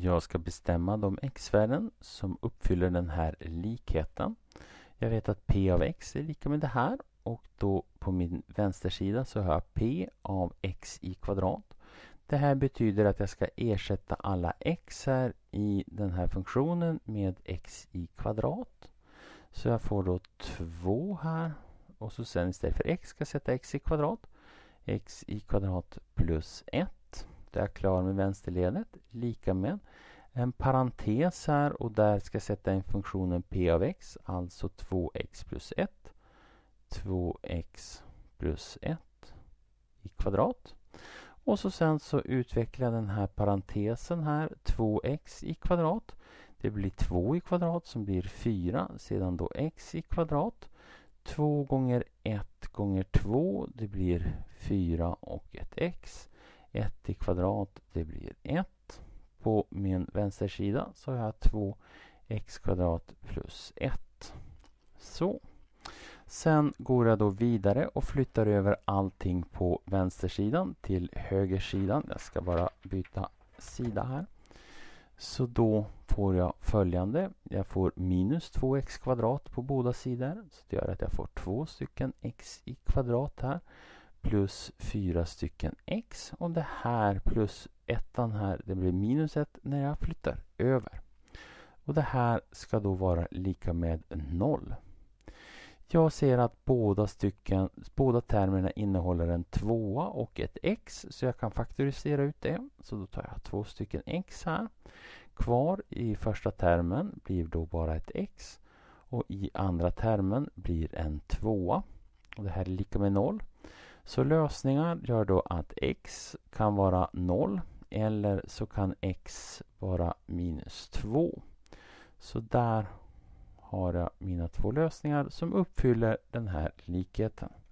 Jag ska bestämma de x-värden som uppfyller den här likheten. Jag vet att p av x är lika med det här och då på min vänstersida så har jag p av x i kvadrat. Det här betyder att jag ska ersätta alla x här i den här funktionen med x i kvadrat. Så jag får då 2 här och så sen istället för x ska jag sätta x i kvadrat. x i kvadrat plus 1 Först är jag klar med vänsterledet, lika med en parentes här och där ska jag sätta in funktionen p av x, alltså 2x plus 1. 2x plus 1 i kvadrat. Och så sen så utvecklar jag den här parentesen här, 2x i kvadrat. Det blir 2 i kvadrat som blir 4, sedan då x i kvadrat. 2 gånger 1 gånger 2, det blir 4 och ett x. 1 i kvadrat, det blir 1. På min vänstersida så har jag 2x kvadrat plus 1. Så. Sen går jag då vidare och flyttar över allting på vänstersidan till högersidan. Jag ska bara byta sida här. Så då får jag följande. Jag får minus 2x kvadrat på båda sidor. Så det gör att jag får två stycken x i kvadrat här plus fyra stycken x och det här plus ettan här, det blir minus ett när jag flyttar över. Och det här ska då vara lika med noll. Jag ser att båda, stycken, båda termerna innehåller en tvåa och ett x så jag kan faktorisera ut det. Så då tar jag två stycken x här. Kvar i första termen blir då bara ett x och i andra termen blir en tvåa. Och det här är lika med noll. Så lösningar gör då att x kan vara 0 eller så kan x vara minus 2. Så där har jag mina två lösningar som uppfyller den här likheten.